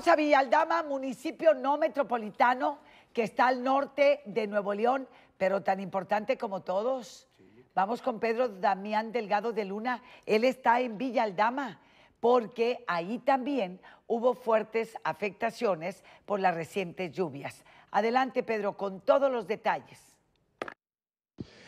Vamos a Villaldama, municipio no metropolitano que está al norte de Nuevo León, pero tan importante como todos. Vamos con Pedro Damián Delgado de Luna. Él está en Villaldama porque ahí también hubo fuertes afectaciones por las recientes lluvias. Adelante, Pedro, con todos los detalles.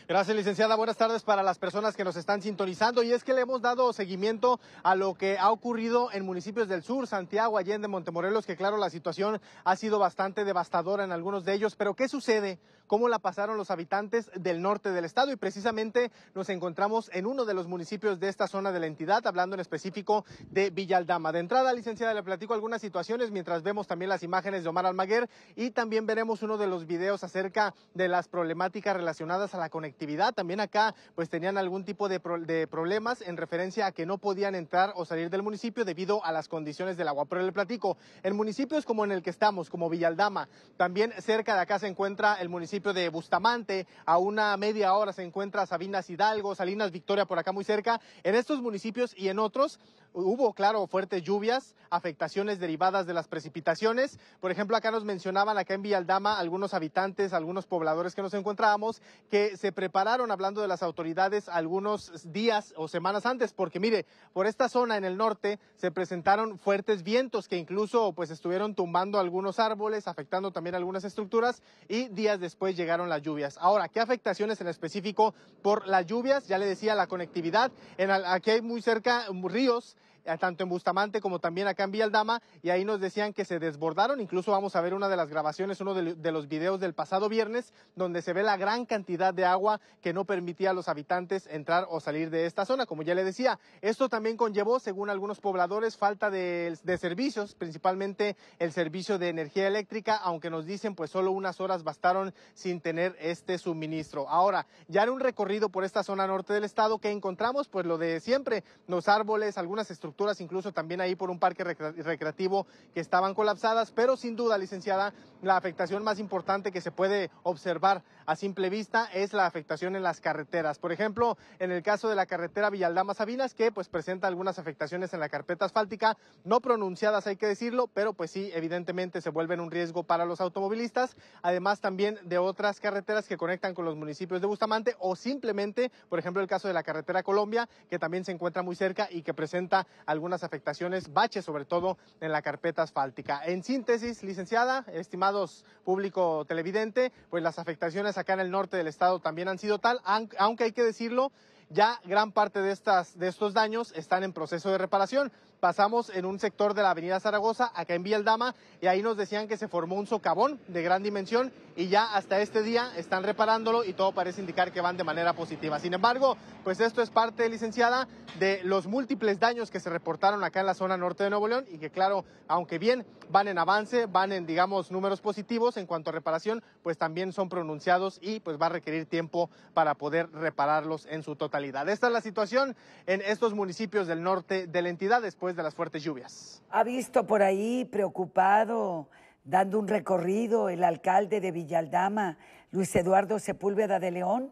Gracias, licenciada. Buenas tardes para las personas que nos están sintonizando. Y es que le hemos dado seguimiento a lo que ha ocurrido en municipios del sur, Santiago, Allende, Montemorelos, que claro, la situación ha sido bastante devastadora en algunos de ellos. Pero ¿qué sucede? ¿Cómo la pasaron los habitantes del norte del estado? Y precisamente nos encontramos en uno de los municipios de esta zona de la entidad, hablando en específico de Villaldama. De entrada, licenciada, le platico algunas situaciones mientras vemos también las imágenes de Omar Almaguer y también veremos uno de los videos acerca de las problemáticas relacionadas a la conexión actividad, También acá pues tenían algún tipo de, de problemas en referencia a que no podían entrar o salir del municipio debido a las condiciones del agua. Pero le platico, en municipios como en el que estamos, como Villaldama, también cerca de acá se encuentra el municipio de Bustamante, a una media hora se encuentra Sabinas Hidalgo, Salinas Victoria por acá muy cerca. En estos municipios y en otros hubo, claro, fuertes lluvias, afectaciones derivadas de las precipitaciones. Por ejemplo, acá nos mencionaban, acá en Villaldama, algunos habitantes, algunos pobladores que nos encontrábamos, que se prepararon, hablando de las autoridades, algunos días o semanas antes, porque mire, por esta zona en el norte se presentaron fuertes vientos que incluso pues estuvieron tumbando algunos árboles, afectando también algunas estructuras y días después llegaron las lluvias. Ahora, ¿qué afectaciones en específico por las lluvias? Ya le decía, la conectividad. En, aquí hay muy cerca um, ríos tanto en Bustamante como también acá en Villaldama, y ahí nos decían que se desbordaron. Incluso vamos a ver una de las grabaciones, uno de, los videos del pasado viernes, donde se ve la gran cantidad de agua que no permitía a los habitantes entrar o salir de esta zona. Como ya le decía, esto también conllevó, según algunos pobladores, falta de, servicios, principalmente el servicio de energía eléctrica, aunque nos dicen pues solo unas horas bastaron sin tener este suministro. Ahora, ya en un recorrido por esta zona norte del estado, ¿qué encontramos? Pues lo de siempre, los árboles, algunas estructuras incluso también ahí por un parque recreativo que estaban colapsadas, pero sin duda, licenciada, la afectación más importante que se puede observar a simple vista es la afectación en las carreteras. Por ejemplo, en el caso de la carretera Villaldama-Sabinas, que pues presenta algunas afectaciones en la carpeta asfáltica, no pronunciadas hay que decirlo, pero pues sí, evidentemente se vuelven un riesgo para los automovilistas, además también de otras carreteras que conectan con los municipios de Bustamante o simplemente, por ejemplo, el caso de la carretera Colombia, que también se encuentra muy cerca y que presenta algunas afectaciones, baches sobre todo en la carpeta asfáltica. En síntesis, licenciada, estimados público televidente, pues las afectaciones acá en el norte del estado también han sido tal, aunque hay que decirlo, ya gran parte de, estas, de estos daños están en proceso de reparación pasamos en un sector de la avenida Zaragoza, acá en Dama, y ahí nos decían que se formó un socavón de gran dimensión y ya hasta este día están reparándolo y todo parece indicar que van de manera positiva. Sin embargo, pues esto es parte, licenciada, de los múltiples daños que se reportaron acá en la zona norte de Nuevo León y que claro, aunque bien van en avance, van en, digamos, números positivos en cuanto a reparación, pues también son pronunciados y pues va a requerir tiempo para poder repararlos en su totalidad. Esta es la situación en estos municipios del norte de la entidad después de las fuertes lluvias. Ha visto por ahí preocupado, dando un recorrido, el alcalde de Villaldama, Luis Eduardo Sepúlveda de León.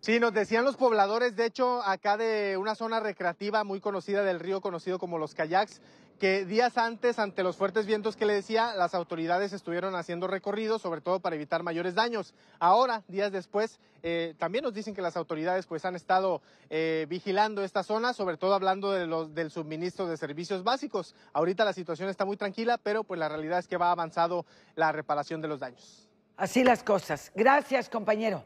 Sí, nos decían los pobladores, de hecho, acá de una zona recreativa muy conocida del río, conocido como los kayaks, que días antes, ante los fuertes vientos que le decía, las autoridades estuvieron haciendo recorridos, sobre todo para evitar mayores daños. Ahora, días después, eh, también nos dicen que las autoridades pues han estado eh, vigilando esta zona, sobre todo hablando del suministro de servicios básicos. Ahorita la situación está muy tranquila, pero pues la realidad es que va avanzado la reparación de los daños. Así las cosas. Gracias, compañero.